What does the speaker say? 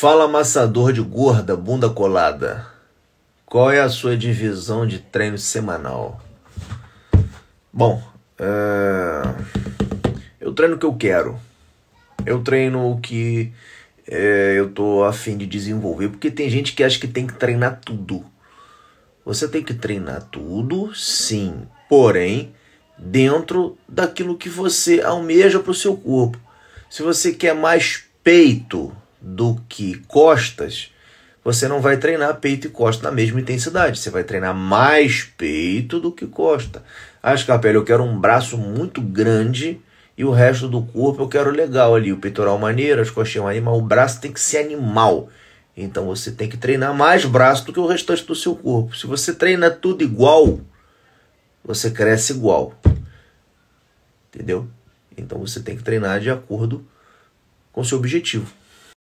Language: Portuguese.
Fala amassador de gorda, bunda colada. Qual é a sua divisão de treino semanal? Bom, eh, eu treino o que eu quero. Eu treino o que eh, eu tô afim de desenvolver, porque tem gente que acha que tem que treinar tudo. Você tem que treinar tudo, sim, porém dentro daquilo que você almeja para o seu corpo. Se você quer mais peito, do que costas, você não vai treinar peito e costa na mesma intensidade. Você vai treinar mais peito do que costa. A ah, Scarpelli, eu quero um braço muito grande e o resto do corpo eu quero legal ali. O peitoral maneiro, as costinhas maneiras, mas o braço tem que ser animal. Então você tem que treinar mais braço do que o restante do seu corpo. Se você treina tudo igual, você cresce igual. Entendeu? Então você tem que treinar de acordo com o seu objetivo.